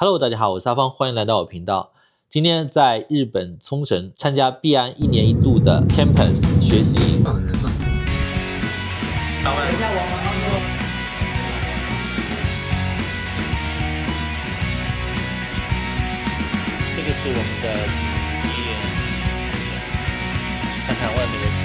Hello，大家好，我是阿方，欢迎来到我频道。今天在日本冲绳参加必安一年一度的 Campus 学习营。请问，这个是我们的毕业，看看外面的。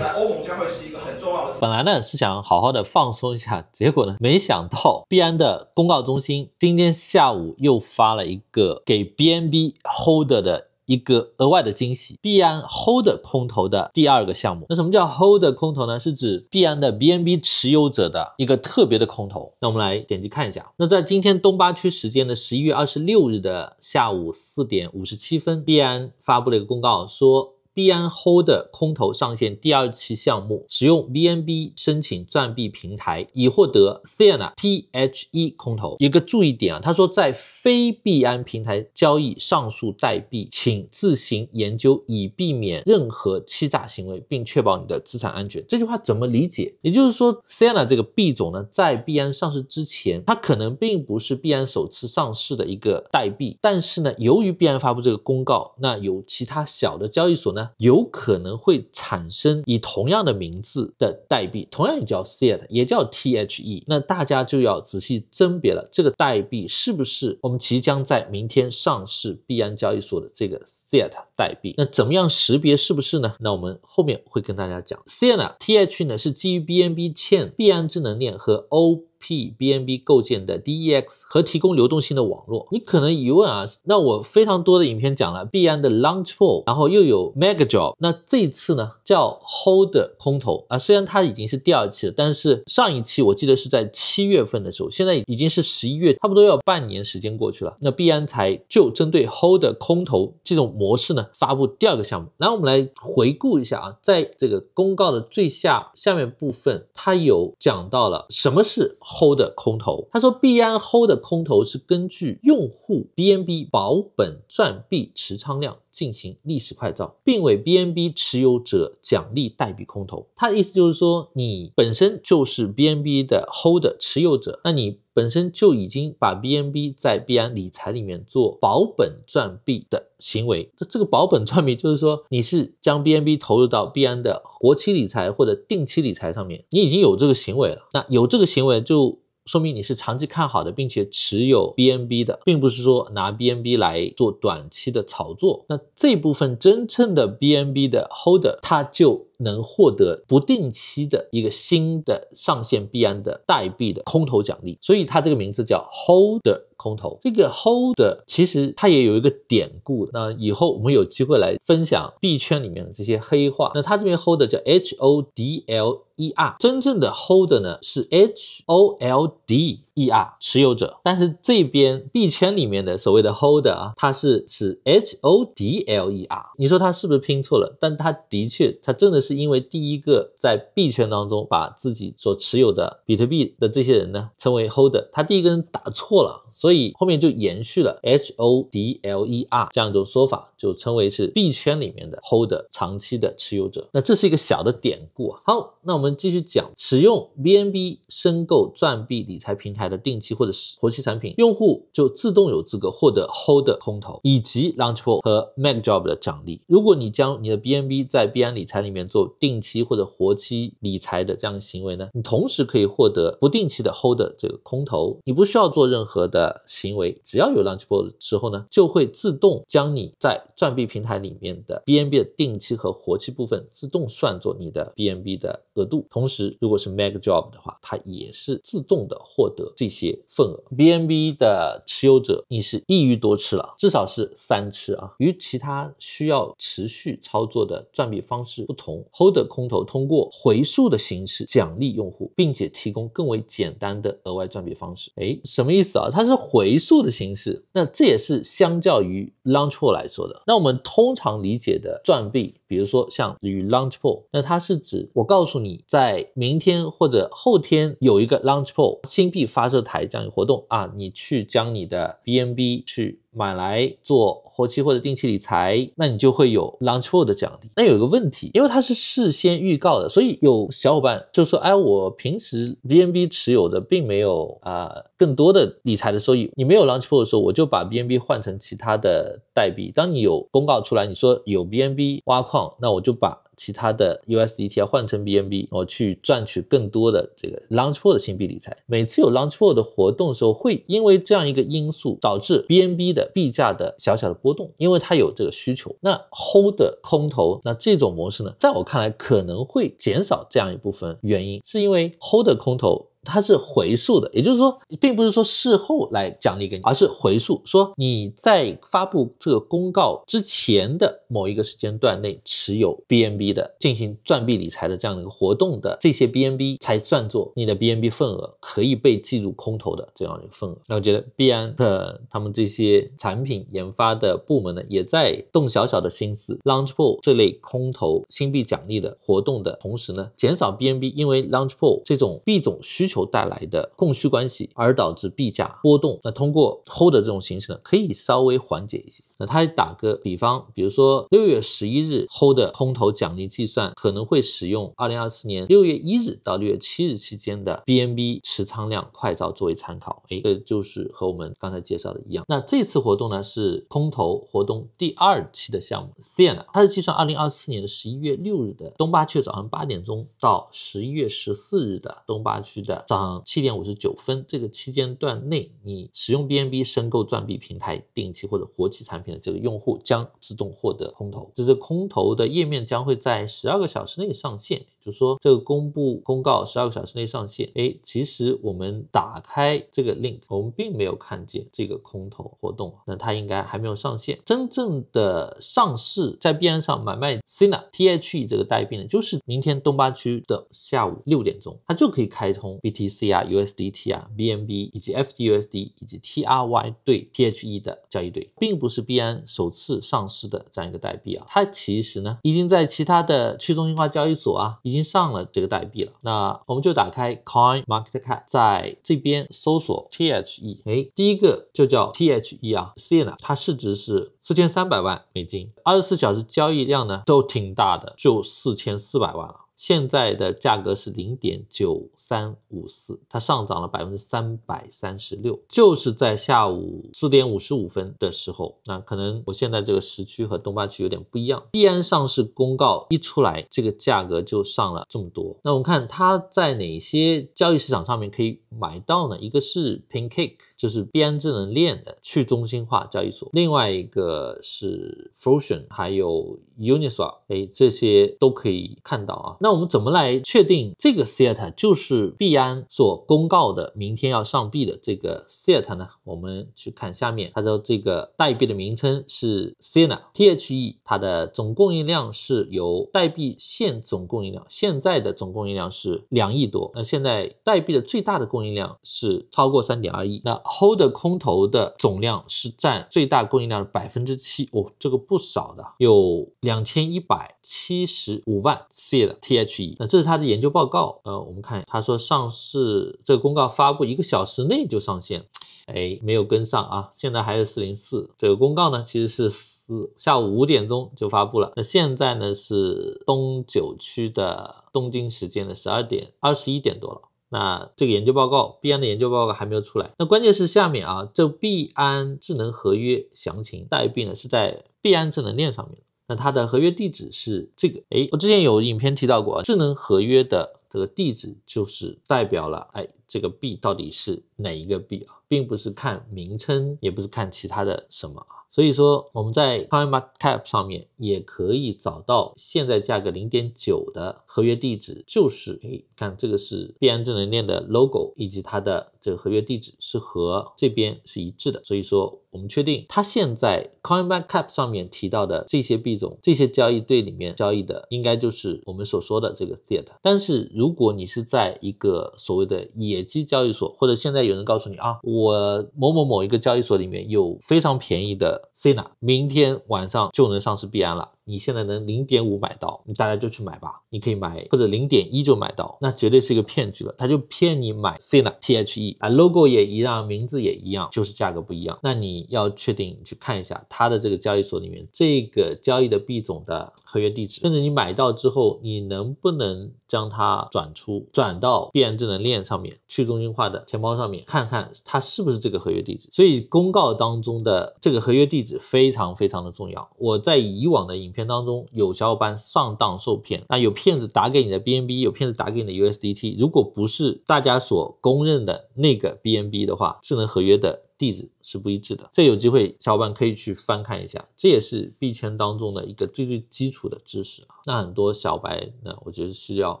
欧盟将会是一个很重要的。本来呢是想好好的放松一下，结果呢没想到币安的公告中心今天下午又发了一个给 Bnb Holder 的一个额外的惊喜，币安 Hold 空投的第二个项目。那什么叫 Hold 空投呢？是指币安的 Bnb 持有者的一个特别的空投。那我们来点击看一下。那在今天东八区时间的十一月二十六日的下午四点五十七分，币安发布了一个公告说。币安 Hold 的空投上线第二期项目，使用 BNB 申请钻币平台，已获得 s e n a T H E 空投。一个注意点啊，他说在非币安平台交易上述代币，请自行研究以避免任何欺诈行为，并确保你的资产安全。这句话怎么理解？也就是说 s e n a 这个币种呢，在币安上市之前，它可能并不是币安首次上市的一个代币，但是呢，由于币安发布这个公告，那有其他小的交易所呢？有可能会产生以同样的名字的代币，同样也叫 i e t 也叫 THE，那大家就要仔细甄别了，这个代币是不是我们即将在明天上市币安交易所的这个 i e t 代币？那怎么样识别是不是呢？那我们后面会跟大家讲。SET 呢，THE 呢，是基于 BNB 欠币安智能链和 O。PBNB 构建的 DEX 和提供流动性的网络。你可能疑问啊，那我非常多的影片讲了 BN 的 Launchpool，然后又有 m e g a j o b 那这一次呢叫 Hold 空投啊。虽然它已经是第二期了，但是上一期我记得是在七月份的时候，现在已经是十一月，差不多要半年时间过去了。那 BN 才就针对 Hold 空投这种模式呢发布第二个项目。然后我们来回顾一下啊，在这个公告的最下下面部分，它有讲到了什么是。Hold 的空投，他说 b n Hold 的空投是根据用户 Bnb 保本赚币持仓量进行历史快照，并为 Bnb 持有者奖励代币空投。他的意思就是说，你本身就是 Bnb 的 Hold 持有者，那你。本身就已经把 B N B 在币安理财里面做保本赚币的行为，这这个保本赚币就是说你是将 B N B 投入到币安的活期理财或者定期理财上面，你已经有这个行为了，那有这个行为就。说明你是长期看好的，并且持有 BNB 的，并不是说拿 BNB 来做短期的炒作。那这部分真正的 BNB 的 holder，他就能获得不定期的一个新的上线币安的代币的空头奖励。所以它这个名字叫 holder 空投。这个 holder 其实它也有一个典故。那以后我们有机会来分享币圈里面的这些黑话。那它这边 holder 叫 H O D L。E R，真正的 h o l d 呢是 H O L D。er 持有者，但是这边币圈里面的所谓的 holder 啊，它是是 h o d l e r，你说它是不是拼错了？但他的确，他真的是因为第一个在币圈当中把自己所持有的比特币的这些人呢，称为 holder，他第一个人打错了，所以后面就延续了 h o d l e r 这样一种说法，就称为是币圈里面的 holder 长期的持有者。那这是一个小的典故啊。好，那我们继续讲使用 b n b 申购赚币理财平台。的定期或者是活期产品，用户就自动有资格获得 hold 空投以及 lunch pool 和 mag job 的奖励。如果你将你的 BNB 在 B 理财里面做定期或者活期理财的这样的行为呢，你同时可以获得不定期的 hold 这个空投，你不需要做任何的行为，只要有 lunch pool 的时候呢，就会自动将你在钻币平台里面的 BNB 的定期和活期部分自动算作你的 BNB 的额度。同时，如果是 mag job 的话，它也是自动的获得。这些份额，Bnb 的持有者你是一鱼多吃了，至少是三吃啊。与其他需要持续操作的赚币方式不同，Hold 空投通过回溯的形式奖励用户，并且提供更为简单的额外赚币方式。哎，什么意思啊？它是回溯的形式，那这也是相较于 Launch Pool 来说的。那我们通常理解的赚币，比如说像与 Launch Pool，那它是指我告诉你在明天或者后天有一个 Launch Pool 新币发。发射台这样一个活动啊，你去将你的 B N B 去买来做活期或者定期理财，那你就会有 Launchpool 的奖励。那有一个问题，因为它是事先预告的，所以有小伙伴就说：哎，我平时 B N B 持有的并没有啊更多的理财的收益。你没有 Launchpool 的时候，我就把 B N B 换成其他的代币。当你有公告出来，你说有 B N B 挖矿，那我就把。其他的 USDT 要换成 BNB，我去赚取更多的这个 Launchpool 的新币理财。每次有 Launchpool 的活动的时候，会因为这样一个因素导致 BNB 的币价的小小的波动，因为它有这个需求。那 Hold 空投，那这种模式呢，在我看来可能会减少这样一部分原因，是因为 Hold 空投。它是回溯的，也就是说，并不是说事后来奖励给你，而是回溯说你在发布这个公告之前的某一个时间段内持有 BNB 的进行赚币理财的这样的一个活动的这些 BNB 才算作你的 BNB 份额可以被计入空投的这样的份额。那我觉得币安的他们这些产品研发的部门呢，也在动小小的心思，Launchpool 这类空投新币奖励的活动的同时呢，减少 BNB，因为 Launchpool 这种币种需求带来的供需关系而导致币价波动，那通过 Hold 的这种形式呢，可以稍微缓解一些。那他打个比方，比如说六月十一日 Hold 的空投奖励计算可能会使用二零二四年六月一日到六月七日期间的 BNB 持仓量快照作为参考。哎，这就是和我们刚才介绍的一样。那这次活动呢是空投活动第二期的项目 Siena，它是计算二零二四年的十一月六日的东八区早上八点钟到十一月十四日的东八区的。早上七点五十九分，这个期间段内，你使用 BNB 申购钻币平台定期或者活期产品的这个用户将自动获得空投。这是空投的页面将会在十二个小时内上线，就是说这个公布公告十二个小时内上线。哎，其实我们打开这个 link，我们并没有看见这个空投活动，那它应该还没有上线。真正的上市在 b 安 b 上买卖 c i n a TH 这个代币呢，就是明天东八区的下午六点钟，它就可以开通。BTC 啊、USDT 啊、BMB 以及 FDUSD 以及 TRY 对 THE 的交易对，并不是币安首次上市的这样一个代币啊，它其实呢已经在其他的去中心化交易所啊已经上了这个代币了。那我们就打开 Coin Market Cap，在这边搜索 THE，哎，第一个就叫 THE 啊，CNA，它市值是四千三百万美金，二十四小时交易量呢都挺大的，就四千四百万了。现在的价格是零点九三五四，它上涨了百分之三百三十六，就是在下午四点五十五分的时候。那可能我现在这个时区和东八区有点不一样。币安上市公告一出来，这个价格就上了这么多。那我们看它在哪些交易市场上面可以？买到呢，一个是 PinCake，就是币安智能链的去中心化交易所；另外一个是 Fusion，还有 Uniswap，哎，这些都可以看到啊。那我们怎么来确定这个 SET 就是币安做公告的明天要上币的这个 SET 呢？我们去看下面，它的这个代币的名称是 Sena，THE 它的总供应量是由代币现总供应量，现在的总供应量是两亿多。那现在代币的最大的供供应量是超过三点二亿，那 hold 空头的总量是占最大供应量的百分之七，哦，这个不少的，有两千一百七十五万 C 的 THE，那这是他的研究报告，呃，我们看他说上市这个公告发布一个小时内就上线，哎，没有跟上啊，现在还是四零四，这个公告呢其实是四下午五点钟就发布了，那现在呢是东九区的东京时间的十二点二十一点多了。那这个研究报告，币安的研究报告还没有出来。那关键是下面啊，这币安智能合约详情代币呢是在币安智能链上面那它的合约地址是这个，哎，我之前有影片提到过，智能合约的这个地址就是代表了，哎。这个币到底是哪一个币啊？并不是看名称，也不是看其他的什么啊。所以说我们在 c o i n b a c e Cap 上面也可以找到现在价格零点九的合约地址，就是诶，看这个是币安智能链的 logo，以及它的这个合约地址是和这边是一致的。所以说我们确定它现在 c o i n b a c e Cap 上面提到的这些币种，这些交易对里面交易的应该就是我们所说的这个 Theat。但是如果你是在一个所谓的野某基交易所，或者现在有人告诉你啊，我某某某一个交易所里面有非常便宜的 CNA，明天晚上就能上市币安了。你现在能零点五买到，你大家就去买吧。你可以买，或者零点一就买到，那绝对是一个骗局了。他就骗你买 C a T H E 啊，logo 也一样，名字也一样，就是价格不一样。那你要确定去看一下它的这个交易所里面这个交易的币种的合约地址，甚至你买到之后，你能不能将它转出，转到币安智能链上面去中心化的钱包上面，看看它是不是这个合约地址。所以公告当中的这个合约地址非常非常的重要。我在以往的影片。当中有小伙伴上当受骗，那有骗子打给你的 BNB，有骗子打给你的 USDT，如果不是大家所公认的那个 BNB 的话，智能合约的地址是不一致的。这有机会，小伙伴可以去翻看一下，这也是币签当中的一个最最基础的知识啊。那很多小白呢，我觉得需要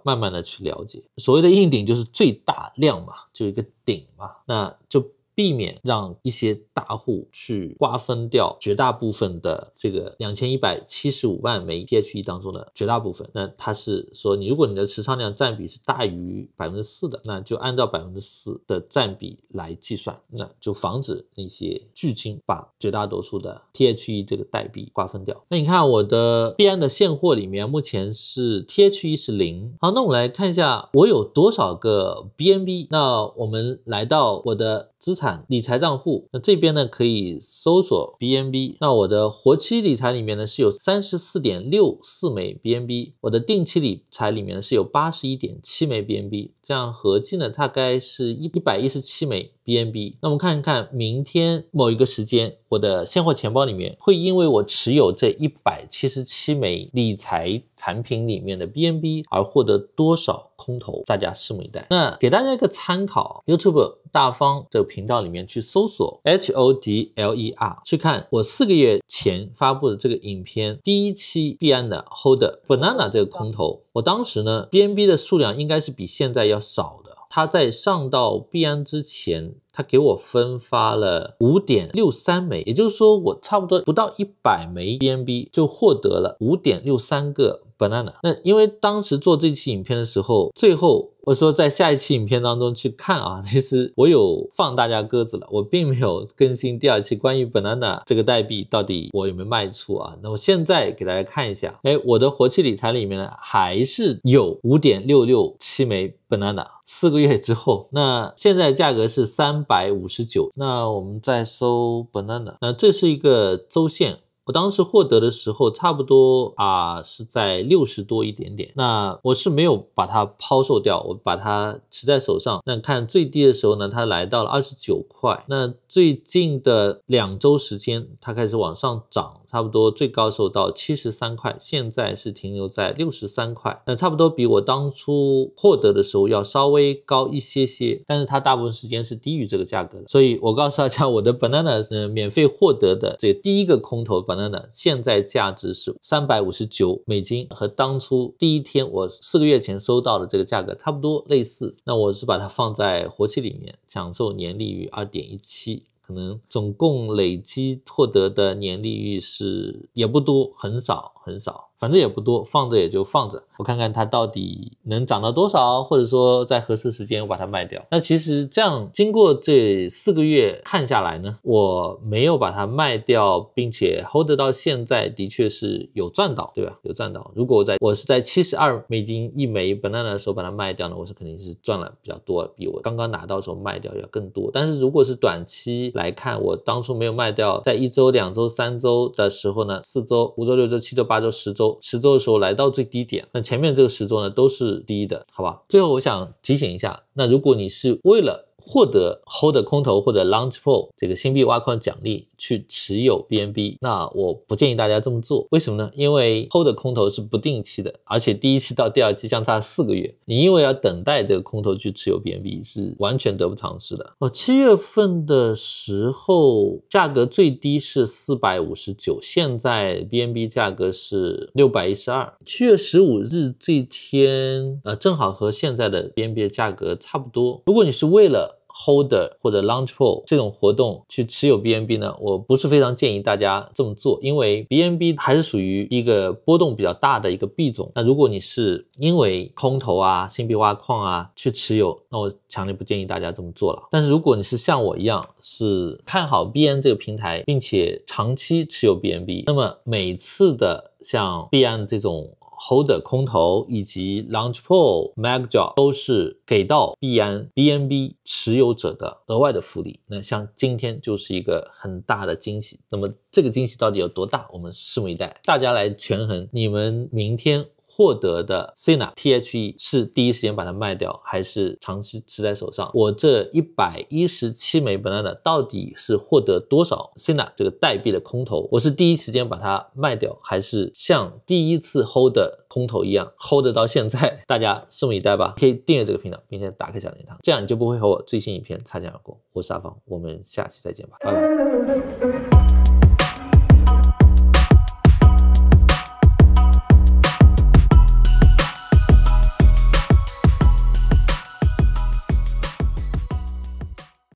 慢慢的去了解。所谓的硬顶就是最大量嘛，就一个顶嘛，那就。避免让一些大户去瓜分掉绝大部分的这个两千一百七十五万枚 T H E 当中的绝大部分。那他是说，你如果你的持仓量占比是大于百分之四的，那就按照百分之四的占比来计算，那就防止那些巨鲸把绝大多数的 T H E 这个代币瓜分掉。那你看我的币安的现货里面目前是 T H E 是零。好，那我们来看一下我有多少个 BNB。那我们来到我的。资产理财账户，那这边呢可以搜索 BMB。那我的活期理财里面呢是有三十四点六四枚 BMB，我的定期理财里面是有八十一点七枚 BMB，这样合计呢大概是一一百一十七枚 BMB。那我们看一看明天某一个时间。我的现货钱包里面会因为我持有这一百七十七枚理财产品里面的 b n b 而获得多少空投？大家拭目以待。那给大家一个参考，YouTube 大方这个频道里面去搜索 HODLER 去看我四个月前发布的这个影片，第一期 b n a Holder Banana 这个空投，我当时呢 b n b 的数量应该是比现在要少的。他在上到币安之前，他给我分发了五点六三枚，也就是说，我差不多不到一百枚 BNB 就获得了五点六三个。banana，那因为当时做这期影片的时候，最后我说在下一期影片当中去看啊，其实我有放大家鸽子了，我并没有更新第二期关于 banana 这个代币到底我有没有卖出啊。那我现在给大家看一下，哎，我的活期理财里面呢还是有五点六六七枚 banana，四个月之后，那现在价格是三百五十九，那我们再搜 banana，那这是一个周线。我当时获得的时候差不多啊，是在六十多一点点。那我是没有把它抛售掉，我把它持在手上。那看最低的时候呢，它来到了二十九块。那最近的两周时间，它开始往上涨。差不多最高候到七十三块，现在是停留在六十三块，那差不多比我当初获得的时候要稍微高一些些，但是它大部分时间是低于这个价格的。所以我告诉大家，我的 banana 是免费获得的这第一个空头 banana，现在价值是三百五十九美金，和当初第一天我四个月前收到的这个价格差不多类似。那我是把它放在活期里面，享受年利率二点一七。可能总共累积获得的年利率是也不多，很少，很少。反正也不多，放着也就放着。我看看它到底能涨到多少，或者说在合适时间我把它卖掉。那其实这样经过这四个月看下来呢，我没有把它卖掉，并且 hold 到现在的确是有赚到，对吧？有赚到。如果我在我是在七十二美金一枚 banana 的时候把它卖掉呢，我是肯定是赚了比较多，比我刚刚拿到时候卖掉要更多。但是如果是短期来看，我当初没有卖掉，在一周、两周、三周的时候呢，四周、五周、六周、七周、八周、十周。十周的时候来到最低点，那前面这个十周呢都是低的，好吧？最后我想提醒一下，那如果你是为了。获得 hold 空投或者 launch pool 这个新币挖矿奖励去持有 BNB，那我不建议大家这么做。为什么呢？因为 hold 空投是不定期的，而且第一期到第二期相差四个月，你因为要等待这个空投去持有 BNB 是完全得不偿失的。哦，七月份的时候价格最低是四百五十九，现在 BNB 价格是六百一十二。七月十五日这天，呃，正好和现在的 BNB 价格差不多。如果你是为了 Hold e r 或者 Launch Pool 这种活动去持有 BNB 呢？我不是非常建议大家这么做，因为 BNB 还是属于一个波动比较大的一个币种。那如果你是因为空投啊、新币挖矿啊去持有，那我强烈不建议大家这么做了。但是如果你是像我一样是看好 BNB 这个平台，并且长期持有 BNB，那么每次的像 BNB 这种 Hold、e r 空投以及 Launch Pool、m a g j a l 都是给到币安 BNB 持有者的额外的福利。那像今天就是一个很大的惊喜。那么这个惊喜到底有多大，我们拭目以待。大家来权衡，你们明天。获得的 c i n a T H E 是第一时间把它卖掉，还是长期持在手上？我这一百一十七枚 Banana 到底是获得多少 c i n a 这个代币的空头？我是第一时间把它卖掉，还是像第一次 Hold 的空头一样 Hold 到现在？大家拭目以待吧。可以订阅这个频道，并且打开小铃铛，这样你就不会和我最新影片擦肩而过。我是阿方，我们下期再见吧。拜拜。